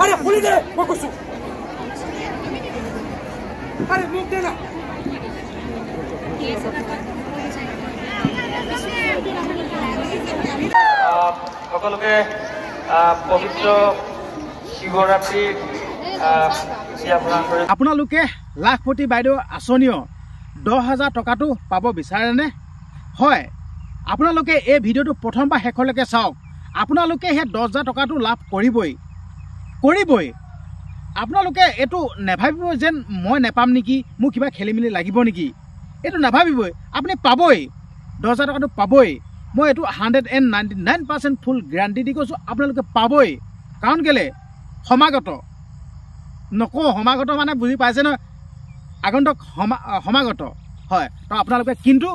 আৰে খুলি দে মই কৈছো আৰে মোক দে না সকলোকে পবিত্ৰ শিৱৰাত্ৰি আপোনালোকে লাখপতি বাইদেউ আঁচনিও দহ হাজাৰ টকাটো পাব বিচাৰেনে হয় আপোনালোকে এই ভিডিঅ'টো প্ৰথম বা শেষলৈকে চাওক আপোনালোকে সেই দহ হাজাৰ টকাটো লাভ কৰিবই কৰিবই আপোনালোকে এইটো নাভাবিব যেন মই নেপাম নেকি মোৰ কিবা খেলি মেলি লাগিব নেকি এইটো নাভাবিবই আপুনি পাবই দহ হাজাৰ টকাটো পাবই মই এইটো hundred and ninety nine percent full guarantee দি কৈছোঁ আপোনালোকে পাবই কাৰণ কেলৈ সমাগত নকওঁ সমাগত মানে বুজি পাইছে নহয় আগন্তক সমা সমাগত হয় তো আপোনালোকে কিন্তু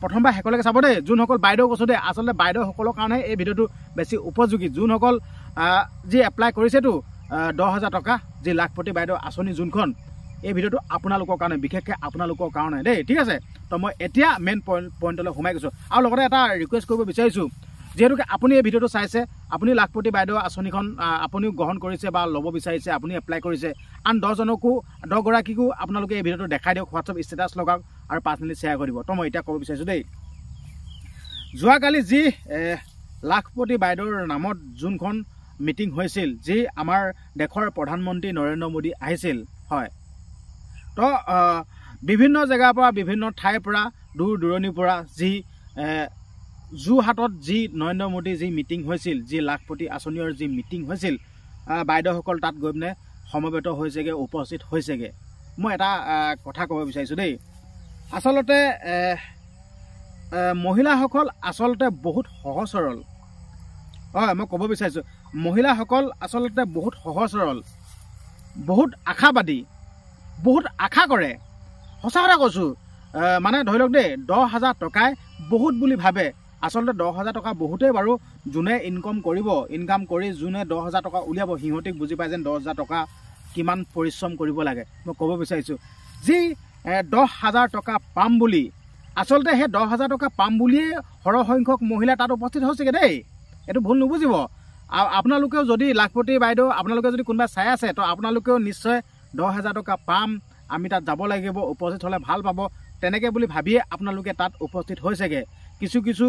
প্ৰথমবাৰ শেষলৈকে চাব দেই যোনসকল বাইদেউ কৈছোঁ দেই আচলতে বাইদেউসকলৰ কাৰণে এই ভিডিঅ'টো বেছি উপযোগী যোনসকল যি এপ্লাই কৰিছেতো দহ হাজাৰ টকা যি লাখপতি বাইদেউ আঁচনি যোনখন এই ভিডিঅ'টো আপোনালোকৰ কাৰণে বিশেষকৈ আপোনালোকৰ কাৰণে দেই ঠিক আছে তো মই এতিয়া মেইন পইণ্ট পইণ্টলৈ সোমাই গৈছোঁ আৰু লগতে এটা ৰিকুৱেষ্ট কৰিব বিচাৰিছোঁ যিহেতুকে আপুনি এই ভিডিঅ'টো চাইছে আপুনি লাখপতি বাইদেউ আঁচনিখন আপুনিও গ্ৰহণ কৰিছে বা ল'ব বিচাৰিছে আপুনি এপ্লাই কৰিছে আন দহজনকো দহগৰাকীকো আপোনালোকে এই ভিডিঅ'টো দেখাই দিয়ক হোৱাটছআপ ষ্টেটাছ লগাওক আৰু পাৰ্চনেলি শ্বেয়াৰ কৰিব তো মই এতিয়া ক'ব বিচাৰিছোঁ দেই যোৱাকালি যি লাখপতি বাইদেউৰ নামত যোনখন মিটিং হৈছিল যি আমাৰ দেশৰ প্ৰধানমন্ত্ৰী নৰেন্দ্ৰ মোদী আহিছিল হয় তো বিভিন্ন জেগাৰ পৰা বিভিন্ন ঠাইৰ পৰা দূৰ দূৰণিৰ পৰা যি যোৰহাটত যি নৰেন্দ্ৰ মোদী যি মিটিং হৈছিল যি লাখপতি আঁচনিৰ যি মিটিং হৈছিল বাইদেউসকল তাত গৈ পিনে সমবেত হৈছেগৈ উপস্থিত হৈছেগৈ মই এটা কথা ক'ব বিচাৰিছোঁ দেই আচলতে মহিলাসকল আচলতে বহুত সহজ সৰল হয় মই ক'ব বিচাৰিছোঁ মহিলাসকল আচলতে বহুত সহজ সৰল বহুত আশাবাদী বহুত আশা কৰে সঁচা কথা কৈছোঁ মানে ধৰি লওক দেই দহ হাজাৰ টকাই বহুত বুলি ভাবে আচলতে দহ হাজাৰ টকা বহুতেই বাৰু যোনে ইনকম কৰিব ইনকাম কৰি যোনে দহ হাজাৰ টকা উলিয়াব সিহঁতিক বুজি পায় যেন দহ হাজাৰ টকা কিমান পৰিশ্ৰম কৰিব লাগে মই ক'ব বিচাৰিছোঁ যি দহ হাজাৰ টকা পাম বুলি আচলতে সেই দহ হাজাৰ টকা পাম বুলিয়েই সৰহসংখ্যক মহিলা তাত উপস্থিত হৈছেগৈ দেই এইটো ভুল নুবুজিব আৰু আপোনালোকেও যদি লাখপতি বাইদেউ আপোনালোকে যদি কোনোবাই চাই আছে তো আপোনালোকেও নিশ্চয় দহ হাজাৰ টকা পাম আমি তাত যাব লাগিব উপস্থিত হ'লে ভাল পাব তেনেকৈ বুলি ভাবিয়ে আপোনালোকে তাত উপস্থিত হৈছেগৈ কিছু কিছু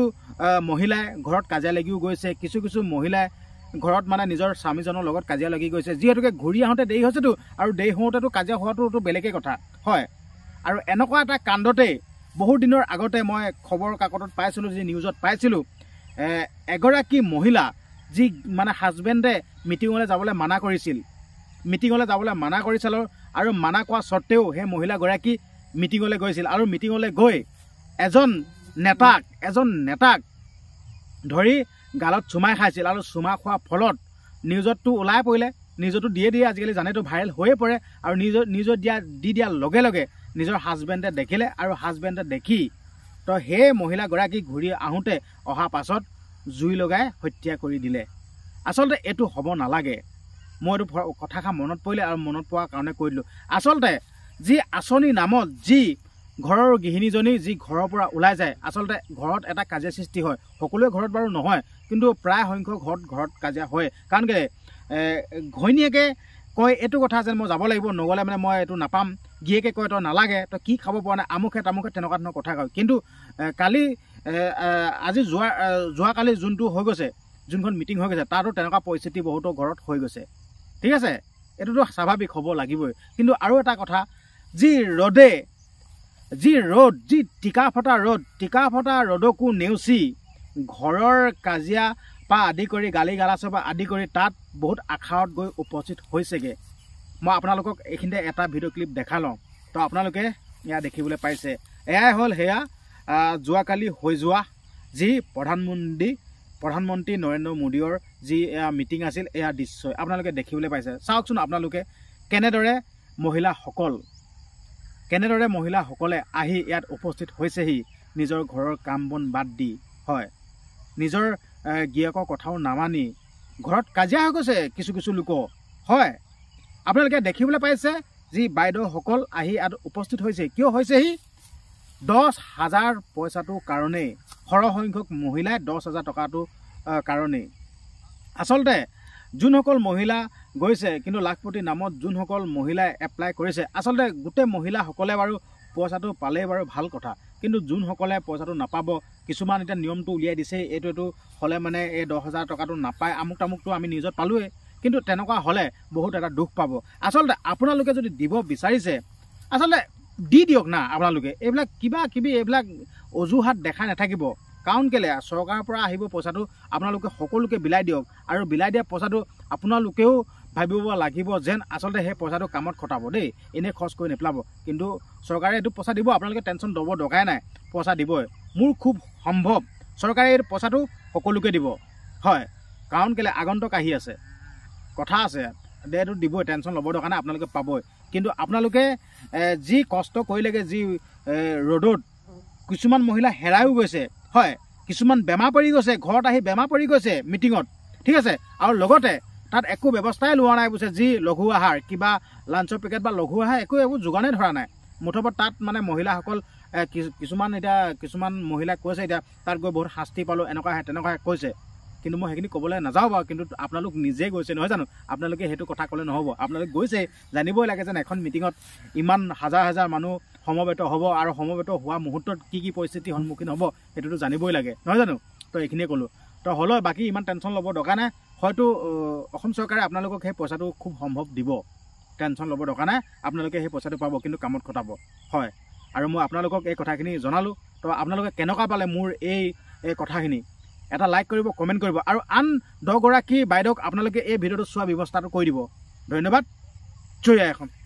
মহিলাই ঘৰত কাজিয়া লাগিও গৈছে কিছু কিছু মহিলাই ঘৰত মানে নিজৰ স্বামীজনৰ লগত কাজিয়া লাগি গৈছে যিহেতুকে ঘূৰি আহোঁতে দেৰি হৈছেতো আৰু দেৰি হওঁতেতো কাজিয়া হোৱাটোতো বেলেগে কথা হয় আৰু এনেকুৱা এটা কাণ্ডতেই বহুত দিনৰ আগতে মই খবৰ কাকতত পাইছিলোঁ যি নিউজত পাইছিলোঁ এগৰাকী মহিলা যি মানে হাজবেণ্ডে মিটিঙলৈ যাবলৈ মানা কৰিছিল মিটিঙলৈ যাবলৈ মানা কৰিছিল আৰু মানা কৰা স্বত্তেও সেই মহিলাগৰাকী মিটিঙলৈ গৈছিল আৰু মিটিঙলৈ গৈ এজন নেতাক এজন নেতাক ধৰি গালত চুমাই খাইছিল আৰু চুমা খোৱা ফলত নিউজতটো ওলাই পৰিলে নিউজতো দিয়ে দিয়ে আজিকালি জানেতো ভাইৰেল হৈয়ে পৰে আৰু নিউজত নিউজত দিয়া দি দিয়াৰ লগে লগে নিজৰ হাজবেণ্ডে দেখিলে আৰু হাজবেণ্ডে দেখি তো সেই মহিলাগৰাকী ঘূৰি আহোঁতে অহা পাছত জুই লগাই হত্যা কৰি দিলে আচলতে এইটো হ'ব নালাগে মই এইটো কথাষাৰ মনত পৰিলে আৰু মনত পৰাৰ কাৰণে কৈ দিলোঁ আচলতে যি আঁচনি নামত যি ঘৰৰ গৃহিণীজনী যি ঘৰৰ পৰা ওলাই যায় আচলতে ঘৰত এটা কাজিয়া সৃষ্টি হয় সকলোৱে ঘৰত বাৰু নহয় কিন্তু প্ৰায় সংখ্যক ঘৰত ঘৰত কাজিয়া হয় কাৰণ কেলৈ ঘৈণীয়েকে কয় এইটো কথা যেন মই যাব লাগিব নগ'লে মানে মই এইটো নাপাম গিৰিয়েকে কয় তই নালাগে তই কি খাব পৰা নাই আমুকহে তামুকহে তেনেকুৱা ধৰণৰ কথা কয় কিন্তু কালি আজি যোৱা যোৱাকালি যোনটো হৈ গৈছে যোনখন মিটিং হৈ গৈছে তাতো তেনেকুৱা পৰিস্থিতি বহুতো ঘৰত হৈ গৈছে ঠিক আছে এইটোতো স্বাভাৱিক হ'ব লাগিবই কিন্তু আৰু এটা কথা যি ৰ'দে যি ৰ'দ যি টিকা ফটা ৰ'দ টিকা ফটা ৰ'দকো নেওচি ঘৰৰ কাজিয়া পৰা আদি কৰি গালি গালাচৰ পৰা আদি কৰি তাত বহুত আশাৰত গৈ উপস্থিত হৈছেগৈ মই আপোনালোকক এইখিনিতে এটা ভিডিঅ' ক্লিপ দেখা লওঁ তো আপোনালোকে ইয়াত দেখিবলৈ পাইছে এয়াই হ'ল সেয়া যোৱাকালি হৈ যোৱা যি প্ৰধানমন্ত্ৰী প্ৰধানমন্ত্ৰী নৰেন্দ্ৰ মোদীৰ যি এয়া মিটিং আছিল এয়া দৃশ্যই আপোনালোকে দেখিবলৈ পাইছে চাওকচোন আপোনালোকে কেনেদৰে মহিলাসকল কেনেদৰে মহিলাসকলে আহি ইয়াত উপস্থিত হৈছেহি নিজৰ ঘৰৰ কাম বন বাদ দি হয় নিজৰ গিৰিয়েকৰ কথাও নামানি ঘৰত কাজিয়া হৈ গৈছে কিছু কিছু লোক হয় আপোনালোকে দেখিবলৈ পাইছে যি বাইদেউসকল আহি ইয়াত উপস্থিত হৈছে কিয় হৈছেহি দহ হাজাৰ পইচাটোৰ কাৰণেই সৰহসংখ্যক মহিলাই দহ হাজাৰ টকাটো কাৰণেই আচলতে যোনসকল মহিলা গৈছে কিন্তু লাখপতি নামত যোনসকল মহিলাই এপ্লাই কৰিছে আচলতে গোটেই মহিলাসকলে বাৰু পইচাটো পালেই বাৰু ভাল কথা কিন্তু যোনসকলে পইচাটো নাপাব কিছুমান এতিয়া নিয়মটো উলিয়াই দিছে এইটো এইটো হ'লে মানে এই দহ হাজাৰ টকাটো নাপায় আমুক তামুকটো আমি নিউজত পালোৱেই কিন্তু তেনেকুৱা হ'লে বহুত এটা দুখ পাব আচলতে আপোনালোকে যদি দিব বিচাৰিছে আচলতে দি দিয়ক না আপোনালোকে এইবিলাক কিবা কিবি এইবিলাক অজুহাত দেখা নাথাকিব কাৰণ কেলৈ চৰকাৰৰ পৰা আহিব পইচাটো আপোনালোকে সকলোকে বিলাই দিয়ক আৰু বিলাই দিয়া পইচাটো আপোনালোকেও ভাবিব লাগিব যেন আচলতে সেই পইচাটো কামত খটাব দেই এনেই খৰচ কৰি নেপেলাব কিন্তু চৰকাৰে এইটো পইচা দিব আপোনালোকে টেনশ্যন দব দৰকাৰে নাই পইচা দিবই মোৰ খুব সম্ভৱ চৰকাৰে এই পইচাটো সকলোকে দিব হয় কাৰণ কেলৈ আগন্তক আহি আছে কথা আছে দে এইটো দিবই টেনশ্যন ল'বৰ দৰকাৰ নাই আপোনালোকে পাবই কিন্তু আপোনালোকে যি কষ্ট কৰিলেগৈ যি ৰ'দত কিছুমান মহিলা হেৰাইও গৈছে হয় কিছুমান বেমাৰ পৰি গৈছে ঘৰত আহি বেমাৰ পৰি গৈছে মিটিঙত ঠিক আছে আৰু লগতে তাত একো ব্যৱস্থাই লোৱা নাই বুজিছে যি লঘু আহাৰ কিবা লাঞ্চৰ পেকেট বা লঘু আহাৰ একো একো যোগানেই ধৰা নাই মুঠৰ তাত মানে মহিলাসকল কিছুমান এতিয়া কিছুমান মহিলাই কৈছে এতিয়া তাত গৈ বহুত শাস্তি পালোঁ এনেকুৱাহে তেনেকুৱাহে কৈছে কিন্তু মই সেইখিনি ক'বলৈ নাযাওঁ বাৰু কিন্তু আপোনালোক নিজে গৈছে নহয় জানো আপোনালোকে সেইটো কথা ক'লে নহ'ব আপোনালোক গৈছে জানিবই লাগে যেন এখন মিটিঙত ইমান হাজাৰ হাজাৰ মানুহ সমবেত হ'ব আৰু সমবেত হোৱা মুহূৰ্তত কি কি পৰিস্থিতিৰ সন্মুখীন হ'ব সেইটোতো জানিবই লাগে নহয় জানো তো এইখিনিয়ে ক'লোঁ তো হ'লেও বাকী ইমান টেনশ্যন ল'ব দৰকাৰ নাই হয়তো অসম চৰকাৰে আপোনালোকক সেই পইচাটো খুব সম্ভৱ দিব টেনশ্যন ল'ব দৰকাৰ নাই আপোনালোকে সেই পইচাটো পাব কিন্তু কামত খটাব হয় আৰু মই আপোনালোকক এই কথাখিনি জনালোঁ তো আপোনালোকে কেনেকুৱা পালে মোৰ এই এই কথাখিনি এটা লাইক কৰিব কমেণ্ট কৰিব আৰু আন দহগৰাকী বাইদেউক আপোনালোকে এই ভিডিঅ'টো চোৱা ব্যৱস্থাটো কৰি দিব ধন্যবাদ চৰিয়া এখন